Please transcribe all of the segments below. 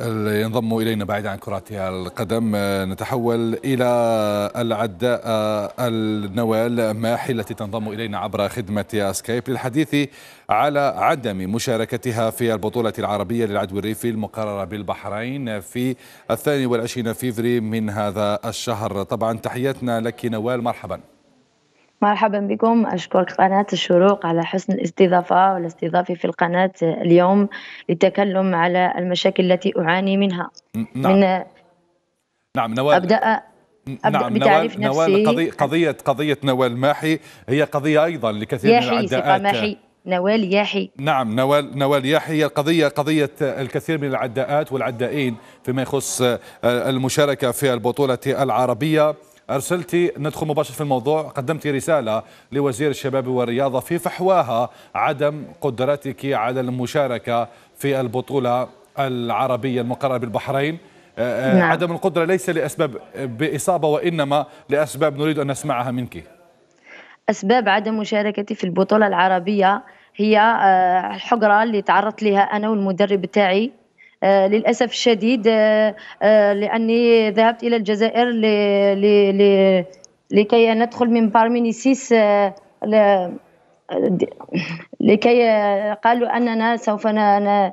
ينضم إلينا بعيد عن كرة القدم آه، نتحول إلى العداء آه، النوال ماحي التي تنضم إلينا عبر خدمة سكايب للحديث على عدم مشاركتها في البطولة العربية للعدو الريفي المقررة بالبحرين في الثاني والعشرين فيفري من هذا الشهر طبعا تحياتنا لك نوال مرحبا مرحبا بكم أشكر قناة الشروق على حسن الاستضافة والاستضافة في القناة اليوم للتكلم على المشاكل التي أعاني منها نعم من نعم نوال أبدأ أبدأ نعم بتعريف نوال, نفسي نوال قضية قضية نوال ماحي هي قضية أيضا لكثير من العداءات ماحي نوال ياحي نعم نوال نوال ياحي هي القضية قضية الكثير من العداءات والعدائين فيما يخص المشاركة في البطولة العربية أرسلتي ندخل مباشرة في الموضوع قدمت رسالة لوزير الشباب والرياضة في فحواها عدم قدرتك على المشاركة في البطولة العربية المقررة بالبحرين آه، آه، نعم. عدم القدرة ليس لأسباب بإصابة وإنما لأسباب نريد أن نسمعها منك أسباب عدم مشاركتي في البطولة العربية هي آه، الحجرة اللي تعرضت لها أنا والمدرب تاعي آه، للاسف الشديد آه، آه، لاني ذهبت الى الجزائر لكي ندخل من بارمينيسيس لكي قالوا اننا سوف لكي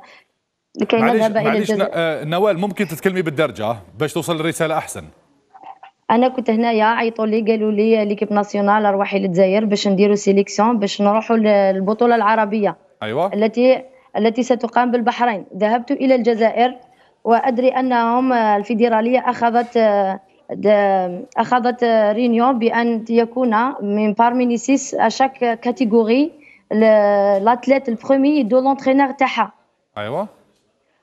نذهب الى الجزائر نوال ممكن تتكلمي بالدرجه باش توصل الرساله احسن انا كنت هنايا عيطوا لي قالوا لي ليكيب ناسيونال اروحي للجزائر باش نديروا سيليكسيون باش نروحوا للبطوله العربيه ايوه التي التي ستقام بالبحرين ذهبت إلى الجزائر وأدري أنهم آه، الفيدرالية أخذت آه، أخذت آه، رينيون بأن يكون من بارمينيسيس أشاك كاتيغوري لاتليت البرومي دو لونترينر تاعها أيوة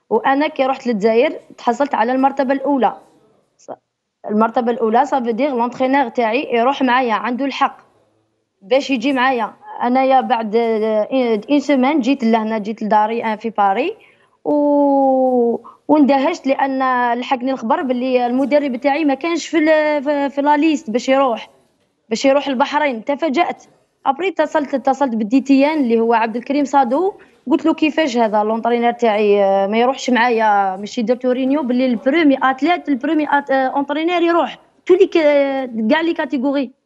وأنا كي رحت للجزائر تحصلت على المرتبة الأولى المرتبة الأولى صافي دير تاعي يروح معايا عنده الحق باش يجي معايا انايا بعد اون آه، سيمين جيت لهنا جيت لداري ان آه، في باري و واندهشت لان لحقني الخبر باللي المدرب تاعي ما كانش في ال... في لا ليست باش يروح باش يروح البحرين تفاجات ابري اتصلت اتصلت بالدي تي ان اللي هو عبد الكريم صادو قلت له كيفاش هذا لونطرينر تاعي آه، ما يروحش معايا ماشي درتو رينيو باللي البرومي اتليت البرومي اونترينير يروح تولي كاع لي كاتيجوري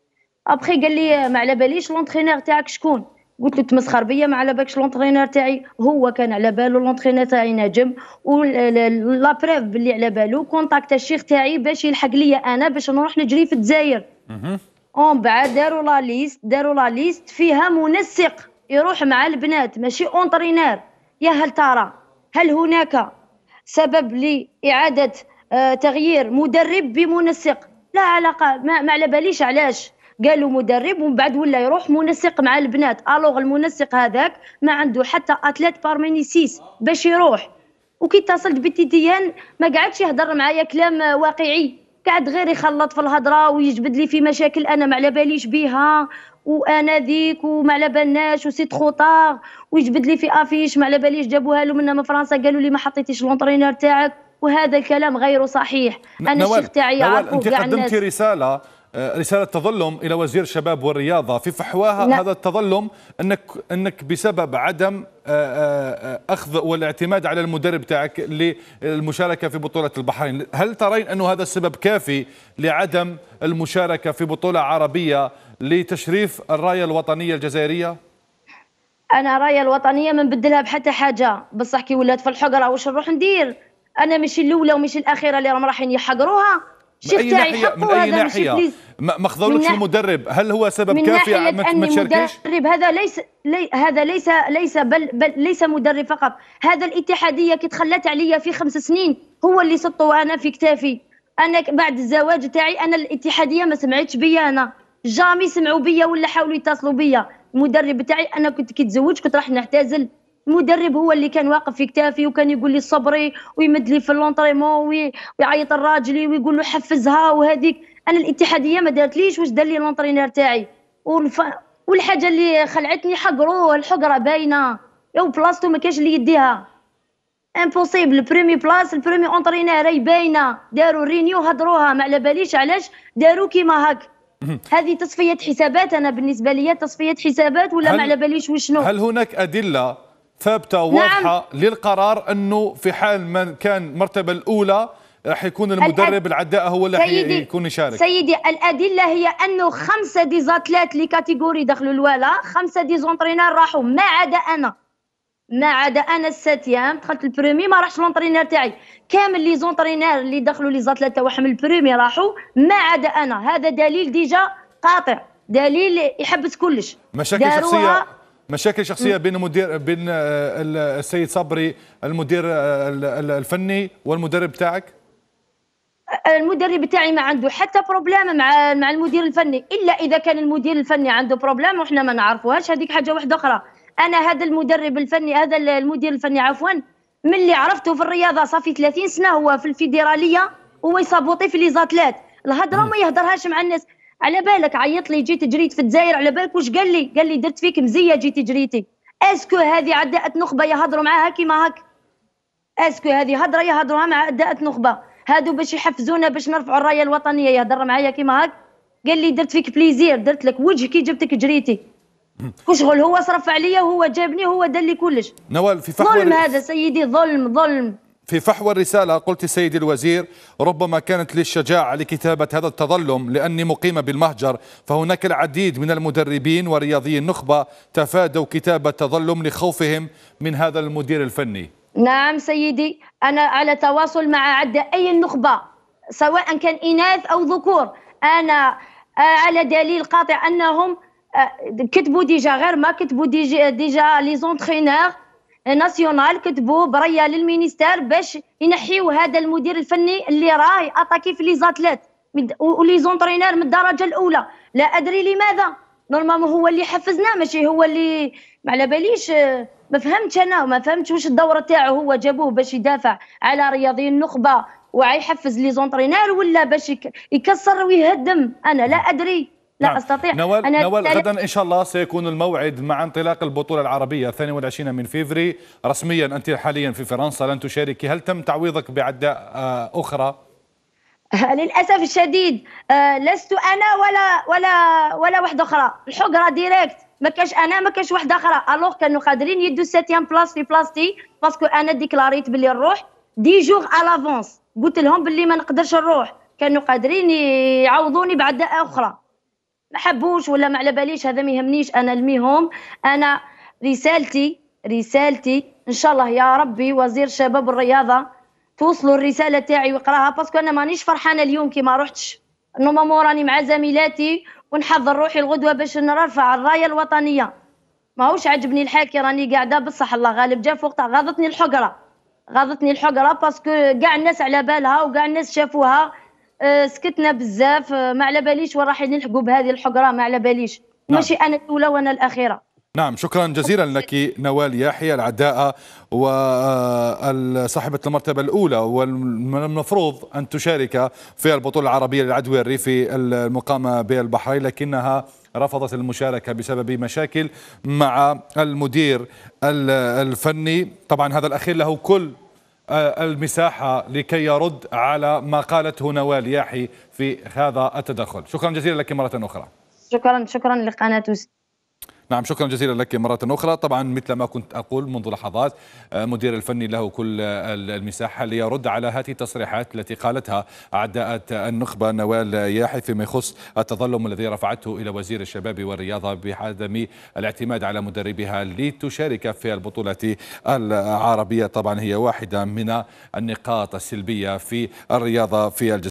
ابخي قال لي ما على باليش لونترينور تاعك شكون قلت له تمسخر بيا ما على بالكش لونترينور تاعي هو كان على باله لونترينور تاعي نجم ولا بريف باللي على باله كونتاكت الشيخ تاعي باش يلحق ليا انا باش نروح نجري في الجزائر اون بعد داروا لا ليست داروا لا ليست فيها منسق يروح مع البنات ماشي اونترينور يا هل ترى هل هناك سبب لإعادة تغيير مدرب بمنسق لا علاقة ما على باليش علاش قالوا مدرب ومن بعد ولا يروح منسق مع البنات الوغ المنسق هذاك ما عنده حتى اتليت بارميني سيس باش يروح وكي اتصلت بتي ديان ما قعدش يهضر معايا كلام واقعي قعد غير يخلط في الهضره ويجبد لي في مشاكل انا ما على باليش بيها وانا ذيك وما على بالناش وسي تخو ويجبد لي في افيش ما على باليش جابوها له من فرنسا قالوا لي ما حطيتيش لونترينور تاعك وهذا الكلام غير صحيح انا الشيخ تاعي نوال انت قدمتي رساله آه، رسالة تظلم إلى وزير الشباب والرياضة في فحواها لا. هذا التظلم أنك أنك بسبب عدم آه، آه، أخذ والاعتماد على المدرب تاعك للمشاركة في بطولة البحرين هل ترين أنه هذا السبب كافي لعدم المشاركة في بطولة عربية لتشريف الراية الوطنية الجزائرية؟ أنا راية الوطنية ما نبدلها بحتى حاجة بصح كي ولات في الحقرة واش نروح ندير؟ أنا مش الأولى ومش الأخيرة اللي راهم رايحين يحقروها من اي ناحيه من اي ناحيه ما خذولكش المدرب هل هو سبب كافي ما تشاركش المدرب هذا ليس لي هذا ليس ليس بل, بل ليس مدرب فقط هذا الاتحاديه كي تخلت عليا في خمس سنين هو اللي سطو انا في كتافي انا بعد الزواج تاعي انا الاتحاديه ما سمعتش بيا انا جامي سمعوا بيا ولا حاولوا يتصلوا بيا المدرب تاعي انا كنت كي تزوج كنت راح نعتزل المدرب هو اللي كان واقف في كتافي وكان يقول لي صبري ويمد لي في لونطريمون ويعيط لراجلي ويقول له حفزها وهذيك انا الاتحاديه ما دارتليش واش دار لي لونطرينير تاعي والف... والحاجه اللي خلعتني حقروه الحقره باينه بلاصتو ما كاش اللي يديها امبوسيبل بريمي بلاس البريمي اونترينير راهي باينه داروا رينيو هضروها ما على باليش علاش داروا كيما هاك هذه تصفيه حسابات انا بالنسبه لي تصفيه حسابات ولا ما على باليش وشنو هل هناك ادله ثابته وواضحه نعم. للقرار انه في حال ما كان المرتبه الاولى راح يكون المدرب العداء هو اللي سيدي يكون يشارك سيدي الادله هي انه خمسه دي زاتلات لكاتيجوري كاتيجوري دخلوا الوالا خمسه دي زونترينار راحوا ما عدا انا ما عدا انا الساتيام دخلت البريمي ما راحش لونترينار تاعي كامل لي زونترينار اللي دخلوا لي زاتلات تاعهم البريمي راحوا ما عدا انا هذا دليل ديجا قاطع دليل يحبس كلش مشاكل شخصيه مشاكل شخصيه بين مدير بين آه، السيد صبري المدير آه، الفني والمدرب تاعك المدرب تاعي ما عنده حتى بروبليم مع مع المدير الفني الا اذا كان المدير الفني عنده بروبليم وحنا ما نعرفوهاش هذيك حاجه واحده اخرى انا هذا المدرب الفني هذا المدير الفني عفوا من اللي عرفته في الرياضه صافي 30 سنه هو في الفيدراليه هو يصابوطي في ليزاتلات الهضره ما يهضرهاش مع الناس على بالك عيط لي جيت جريت في الجزائر على بالك واش قال لي قال لي درت فيك مزيه جيتي جريتي اسكو هذه عداءة نخبه يهضروا معاها كيما هك اسكو هذه هضره يهضروها مع عداءة نخبه هادو باش يحفزونا باش نرفعوا الرايه الوطنيه يهضر معايا كيما هك قال لي درت فيك بليزير درت لك وجه كي جبتك جريتي كشغل هو صرف عليا هو جابني هو دلي كلش نوال في فحوى ظلم هذا سيدي ظلم ظلم في فحوى الرسالة قلت سيدي الوزير ربما كانت لي الشجاعة لكتابة هذا التظلم لأني مقيمة بالمهجر فهناك العديد من المدربين ورياضي النخبة تفادوا كتابة تظلم لخوفهم من هذا المدير الفني نعم سيدي أنا على تواصل مع عدة أي النخبة سواء كان إناث أو ذكور أنا آه، على دليل قاطع أنهم آه، كتبوا ديجا غير ما كتبوا ديجا, ديجا لي ناسيونال كتبوا بريه للمينيستير باش ينحيوا هذا المدير الفني اللي راه اتاكي في لي زاتليت ولي زونترينير من الدرجه الاولى لا ادري لماذا نورمالمون هو اللي حفزنا ماشي هو اللي ما على باليش آه، ما فهمتش انا ما فهمتش واش الدوره تاعه هو جابوه باش يدافع على رياضي النخبه ويحفز لي زونترينير ولا باش يكسر ويهدم انا لا ادري لا نعم. استطيع نوال, أنا نوال غدا ان شاء الله سيكون الموعد مع انطلاق البطوله العربيه 22 من فيفري رسميا انت حاليا في فرنسا لن تشاركي هل تم تعويضك بعداء آه، اخرى آه، للاسف الشديد آه، لست انا ولا ولا ولا وحده اخرى الحقره ديريكت ما كاش انا ما كاش وحده اخرى الوغ كانوا قادرين يدوا سيتيام بلاص في بلاصتي باسكو انا ديكلاريت باللي نروح دي جور الافونس قلت لهم باللي ما نقدرش نروح كانوا قادرين يعوضوني بعداء اخرى ما حبوش ولا ما على باليش هذا ما يهمنيش انا الميهم انا رسالتي رسالتي ان شاء الله يا ربي وزير شباب الرياضه توصلوا الرساله تاعي ويقراها باسكو انا مانيش فرحانه اليوم كي ما رحتش نورمالمون راني مع زميلاتي ونحضر روحي الغدوه باش نرفع الرايه الوطنيه ماهوش عجبني الحاكي راني قاعده بصح الله غالب جا وقتها غاضتني الحقره غاضتني الحقره باسكو كاع الناس على بالها وكاع الناس شافوها آه، سكتنا بزاف آه، ما على باليش وين راح نلحقوا بهذه الحقره ما على باليش نعم. ماشي انا الاولى وانا الاخيره نعم شكرا جزيلا لك نوال يحيى العداء وصاحبة المرتبة الأولى ومن المفروض أن تشارك في البطولة العربية للعدوى الريفي المقامة بالبحرين لكنها رفضت المشاركة بسبب مشاكل مع المدير الفني طبعا هذا الأخير له كل آه، المساحة لكي يرد على ما قالته نوال ياحي في هذا التدخل شكرا جزيلا لك مرة أخرى شكرا شكرا لقناة نعم شكرا جزيلا لك مرة أخرى طبعا مثل ما كنت أقول منذ لحظات آه، مدير الفني له كل المساحة ليرد على هذه التصريحات التي قالتها أعداء النخبة نوال ياحي فيما يخص التظلم الذي رفعته إلى وزير الشباب والرياضة بعدم الاعتماد على مدربها لتشارك في البطولة العربية طبعا هي واحدة من النقاط السلبية في الرياضة في الجزائر